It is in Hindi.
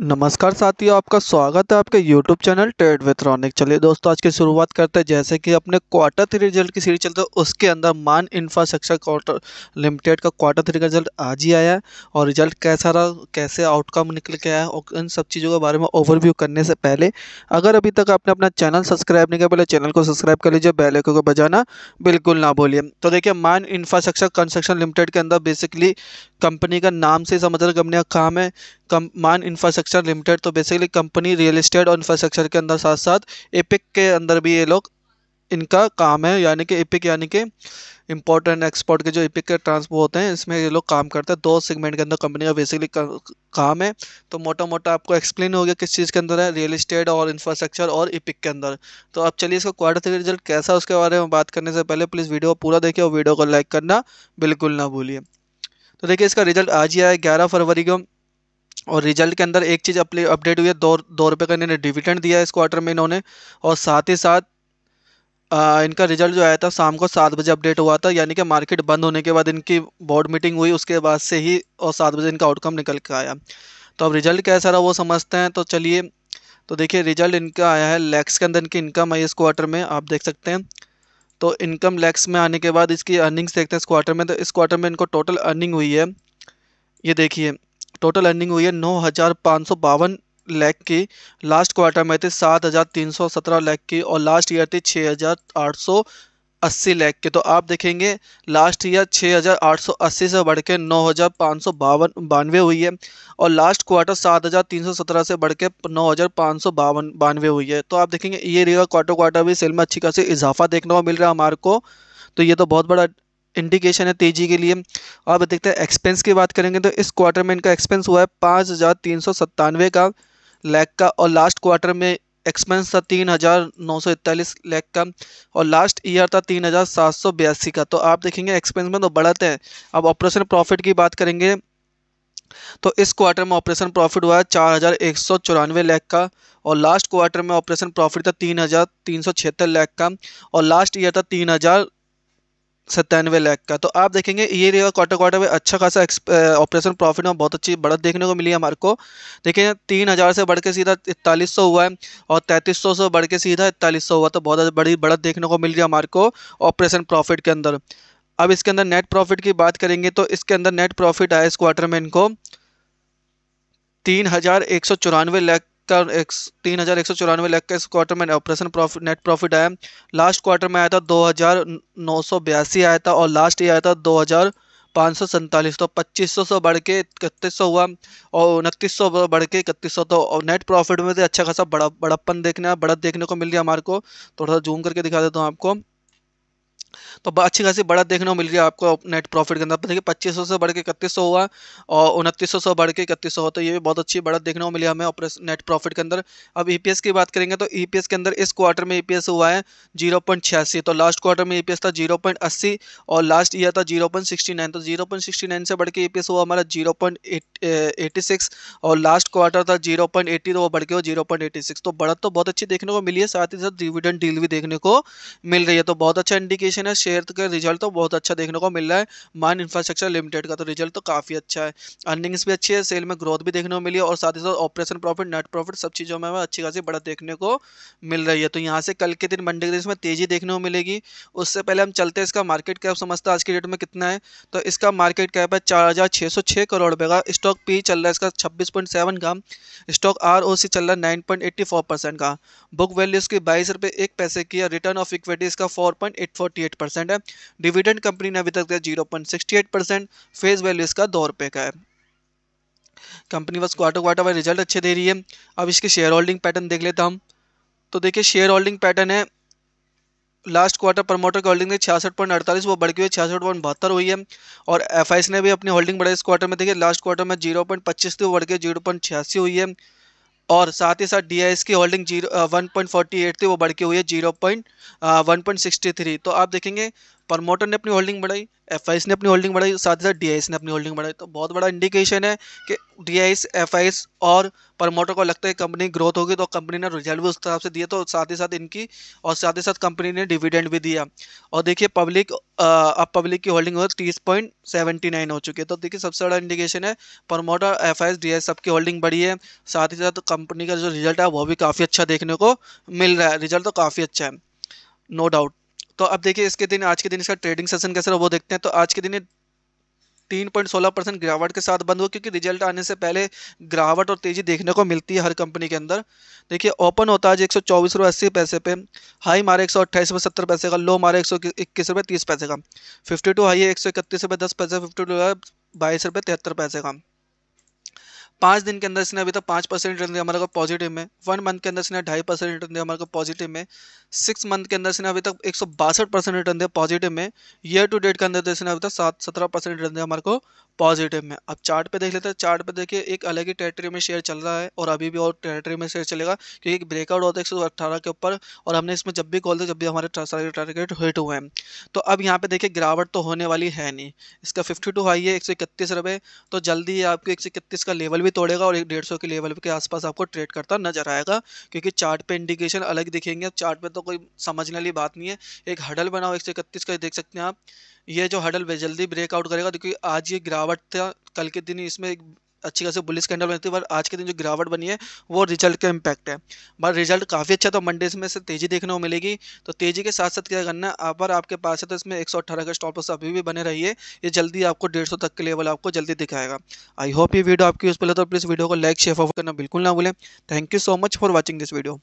नमस्कार साथियों आपका स्वागत है आपके यूट्यूब चैनल ट्रेड विथ्रॉनिक चलिए दोस्तों आज की शुरुआत करते हैं जैसे कि अपने क्वार्टर थ्री रिजल्ट की सीरीज चलते उसके अंदर मान इंफ्रास्ट्रक्चर क्वार्टर लिमिटेड का क्वार्टर थ्री का रिजल्ट आज ही आया है और रिजल्ट कैसा रहा कैसे आउटकम निकल के आया और इन सब चीज़ों के बारे में ओवरव्यू करने से पहले अगर अभी तक आपने अपना चैनल सब्सक्राइब नहीं किया पहले चैनल को सब्सक्राइब कर लीजिए बेलैको को बजाना बिल्कुल ना भूलिए तो देखिए मान इंफ्रास्ट्रक्चर कंस्ट्रक्शन लिमिटेड के अंदर बेसिकली कंपनी का नाम से समझ रहे कंपनी का काम है मान इंफ्रास्ट्रक्चर लिमिटेड तो बेसिकली कंपनी रियल इस्टेट और इंफ्रास्ट्रक्चर के अंदर साथ साथ एपिक के अंदर भी ये लोग इनका काम है यानी कि एपिक यानी कि इम्पोर्ट एंड एक्सपोर्ट के जो एपिक के ट्रांसपोर्ट होते हैं इसमें ये लोग काम करते हैं दो सेगमेंट के अंदर कंपनी का बेसिकली काम है तो मोटा मोटा आपको एक्सप्लेन हो गया किस चीज़ के अंदर है रियल इस्टेट और इंफ्रास्ट्रक्चर और एपिक के अंदर तो अब चलिए इसका क्वार्टर थ्री रिजल्ट कैसा उसके बारे में बात करने से पहले प्लीज़ वीडियो पूरा देखिए और वीडियो को लाइक करना बिल्कुल ना भूलिए तो देखिए इसका रिजल्ट आज ही आया ग्यारह फरवरी को और रिजल्ट के अंदर एक चीज़ अपडेट हुई है दो दो रुपये का इन्होंने डिविडेंड दिया है इस क्वार्टर में इन्होंने और साथ ही साथ आ, इनका रिजल्ट जो आया था शाम को सात बजे अपडेट हुआ था यानी कि मार्केट बंद होने के बाद इनकी बोर्ड मीटिंग हुई उसके बाद से ही और सात बजे इनका आउटकम निकल के आया तो अब रिजल्ट कैसा रहा वो समझते हैं तो चलिए तो देखिए रिजल्ट इनका आया है लैक्स के अंदर इनकी इनकम आई इस क्वार्टर में आप देख सकते हैं तो इनकम लैक्स में आने के बाद इसकी अर्निंग्स देखते हैं इस क्वार्टर में तो इस क्वार्टर में इनको टोटल अर्निंग हुई है ये देखिए टोटल अर्निंग हुई है नौ हज़ार पाँच सौ बावन लैख की लास्ट क्वार्टर में थी सात हज़ार तीन सौ सत्रह लैख की और लास्ट ईयर थी छः हज़ार आठ सौ अस्सी लैख के तो आप देखेंगे लास्ट ईयर 6,880 से बढ़ के नौ हज़ार पाँच सौ बावन बानवे हुई है और लास्ट क्वार्टर 7,317 से बढ़ के नौ हज़ार पाँच सौ बावन बानवे हुई है तो आप देखेंगे ये रहा क्वार्टर क्वार्टर भी सेल में अच्छी खासी इजाफा देखने को मिल रहा है हमारे को तो ये तो बहुत बड़ा इंडिकेशन है तेजी के लिए और देखते हैं एक्सपेंस की बात करेंगे तो इस क्वार्टर में इनका एक्सपेंस हुआ है पाँच हज़ार तीन सौ सत्तानवे का लैक का और लास्ट क्वार्टर में एक्सपेंस था तीन हज़ार नौ सौ इकतालीस लैख का और लास्ट ईयर था तीन हज़ार सात सौ बयासी का तो आप देखेंगे एक्सपेंस में तो बढ़ते हैं अब ऑपरेशन प्रॉफिट की बात करेंगे तो इस क्वार्टर में ऑपरेशन प्रॉफिट हुआ है चार हज़ार एक सौ चौरानवे लैख का और लास्ट क्वार्टर में ऑपरेशन प्रॉफिट था तीन हज़ार तीन सौ छिहत्तर लैख का और लास्ट ईयर था तीन हज़ार सत्तानवे लाख का तो आप देखेंगे ये रहेगा क्वार्टर क्वार्टर में अच्छा खासा ऑपरेशन प्रॉफिट में बहुत अच्छी बढ़त देखने को मिली है हमारे को देखिए तीन हज़ार से बढ़ के सीधा इकतालीस सौ हुआ है और तैंतीस सौ से बढ़ के सीधा इकतालीस सौ हुआ तो बहुत बड़ी बढ़त देखने को मिल रही है हमारे को ऑपरेशन प्रॉफिट के अंदर अब इसके अंदर नेट प्रॉफिट की बात करेंगे तो इसके अंदर नेट प्रॉफिट आया इस क्वार्टर में इनको तीन हज़ार एक सौ चौरानवे लाख तीन हज़ार एक सौ चौरानवे लाख का इस क्वार्टर में ऑपरेशन प्रॉफिट नेट प्रॉफिट आया लास्ट क्वार्टर में आया था दो हज़ार नौ सौ बयासी आया था और लास्ट ये आया था दो हज़ार पाँच सौ सैंतालीस तो पच्चीस सौ बढ़ के इकतीस सौ हुआ और उनतीस सौ बढ़ के इकतीस सौ तो और नेट प्रॉफिट में भी अच्छा खासा बड़ा बड़प्पन देखने बढ़त देखने को मिल रही है हमारे को थोड़ा सा जूम करके दिखा देता हूँ आपको तो अच्छी खासी बढ़त देखने को मिल रही है आपको नेट प्रॉफिट के अंदर देखिए पच्चीस से बढ़ के इकतीस हुआ और उनतीस से बढ़ के इकतीस हुआ तो ये भी बहुत अच्छी बढ़त देखने को मिली हमें ऑपरेशन नेट प्रॉफिट के अंदर अब ईपीएस e की बात करेंगे तो ईपीएस e के अंदर इस क्वार्टर में ईपीएस e हुआ है जीरो तो लास्ट क्वार्टर में ईपीएस था जीरो और लास्ट ईयर था जीरो तो जीरो से बढ़ के ईपीएस हुआ हमारा जीरो और लास्ट क्वार्टर था जीरो तो वो बढ़ के हुआ जीरो तो बढ़त तो बहुत अच्छी देखने को मिली है साथ ही साथ डिविडेंड डील भी देखने को मिल रही है तो बहुत अच्छा इंडिकेशन देखें है शेयर के रिजल्ट तो बहुत अच्छा देखने को मिल रहा है माइन इंफ्रास्ट्रक्चर लिमिटेड का तो रिजल्ट तो काफ़ी अच्छा है अर्निंग्स भी अच्छी है सेल में ग्रोथ भी देखने को मिली है और साथ ही साथ ऑपरेशन प्रॉफिट नेट प्रॉफिट सब चीज़ों में अच्छी खासी बढ़त देखने को मिल रही है तो यहाँ से कल के दिन मंडे के दिन इसमें तेज़ी देखने को मिलेगी उससे पहले हम चलते हैं इसका मार्केट कैप समझते हैं आज के डेट में कितना है तो इसका मार्केट कैप है चार करोड़ रुपये का स्टॉक पी चल रहा है इसका छब्बीस का स्टॉक आर चल रहा है नाइन का बुक वैल्यू इसकी बाईस रुपये एक पैसे की रिटर्न ऑफ इक्विटी इसका फोर एट परसेंट है डिविडेंड कंपनी ने अभी तक दिया zero point sixty eight percent face value इसका दो रुपये का है कंपनी बस क्वार्टर क्वार्टर वाले रिजल्ट अच्छे दे रही है अब इसके शेयर होल्डिंग पैटर्न देख लेता हम तो देखिए शेयर होल्डिंग पैटर्न है लास्ट क्वार्टर प्रमोटर की होल्डिंग ने छियासठ पॉइंट अड़तालीस वो बढ़ गई है छियासठ पॉइंट बहत्तर हुई है और एफआईएस ने भी अपनी होल्डिंग बढ़ाई इस क्वार्टर में देखिए लास्ट क्वार्टर में जीरो पॉइंट पच्चीस थी वो बढ़ के जीरो पॉइंट छियासी हुई है और साथ ही साथ डी की holding zero one point forty eight थी वो बढ़ के हुई है zero point one point sixty three तो आप देखेंगे प्रमोटर ने अपनी होल्डिंग बढ़ाई एफ ने अपनी होल्डिंग बढ़ाई साथ ही साथ डी ने अपनी होल्डिंग बढ़ाई तो बहुत बड़ा इंडिकेशन है कि डी आई और प्रमोटर को लगता है कंपनी ग्रोथ होगी तो कंपनी ने रिजल्ट भी उस हिसाब से दिया तो साथ ही साथ इनकी और साथ ही साथ कंपनी ने डिविडेंड भी दिया और देखिए पब्लिक अब पब्लिक की होल्डिंग हो तीस पॉइंट सेवेंटी नाइन हो चुकी है तो देखिए सबसे बड़ा इंडिकेशन है प्रमोटर एफ आई डी सबकी होल्डिंग बढ़ी है साथ ही साथ कंपनी का जो रिजल्ट है वो भी काफ़ी अच्छा देखने को मिल रहा है रिजल्ट तो काफ़ी अच्छा है नो no डाउट तो अब देखिए इसके दिन आज के दिन इसका ट्रेडिंग सेशन कैसे रहा वो देखते हैं तो आज के दिन तीन पॉइंट सोलह परसेंट गिरावट के साथ बंद हुआ क्योंकि रिजल्ट आने से पहले गिरावट और तेजी देखने को मिलती है हर कंपनी के अंदर देखिए ओपन होता है एक सौ चौबीस रुपये अस्सी पैसे पे हाई मारे एक सौ अट्ठाईस रुपये सत्तर पैसे का लो मारे एक सौ इक्कीस रुपये तीस पैसे का फिफ्टी टू हाई है एक सौ इकतीस रुपये दस पैसे फिफ्टी टू बाईस रुपये तिहत्तर पैसे का पाँच दिन के अंदर इसने अभी तक पाँच परसेंट रिटर्न दिया हमारे को पॉजिटिव में वन मंथ के अंदर इसने ढाई परसेंट रिटर्न दिया हमारे को पॉजिटिव में सिक्स मंथ के अंदर इसने अभी तक एक सौ बासठ परसेंट रिटर्न दिया पॉजिटिव में ईयर टू डेट के अंदर तो इसने अभी तक सात सत्रह परसेंट रिटर्न दिया हमारे को पॉजिटिव में अब चार्ट पे देख लेते हैं चार्ट पे देखिए एक अलग ही टेरिटरी में शेयर चल रहा है और अभी भी और टेरिटरी में शेयर चलेगा क्योंकि एक ब्रेकआउट होता है एक सौ अट्ठारह के ऊपर और हमने इसमें जब भी कॉल दिया जब भी हमारे सारे टारगेट हिट हुए हैं तो अब यहाँ पे देखिए गिरावट तो होने वाली है नहीं इसका फिफ्टी टू हाई है एक सौ इकतीस तो जल्दी आपको एक सौ इकतीस का लेवल भी तोड़ेगा और एक डेढ़ सौ के लेवल के आसपास आपको ट्रेड करता नजर आएगा क्योंकि चार्ट पे इंडिकेशन अलग दिखेंगे अब चार्ट पे तो कोई समझने वाली बात नहीं है एक हडल बनाओ एक सौ इकतीस का देख सकते हैं आप ये जो हडल जल्दी ब्रेकआउट करेगा क्योंकि आज ये गिरावट था कल के दिन इसमें एक अच्छी खासी बुलिस कैंडल बनी थी पर आज के दिन जो गिरावट बनी है वो रिजल्ट का इम्पैक्ट है बट रिजल्ट काफ़ी अच्छा तो मंडे में से तेज़ी देखने को मिलेगी तो तेज़ी के साथ साथ क्या करना है आप पर आपके पास है तो इसमें एक के स्टॉप अभी भी बने रहिए ये जल्दी आपको डेढ़ सौ तक के लेवल आपको जल्दी दिखाएगा आई होप ये वीडियो आपकी यूज़ पर तो प्लीज़ वीडियो को लाइक शेयर ऑफ करना बिल्कुल ना भूलें thank you so much for watching this video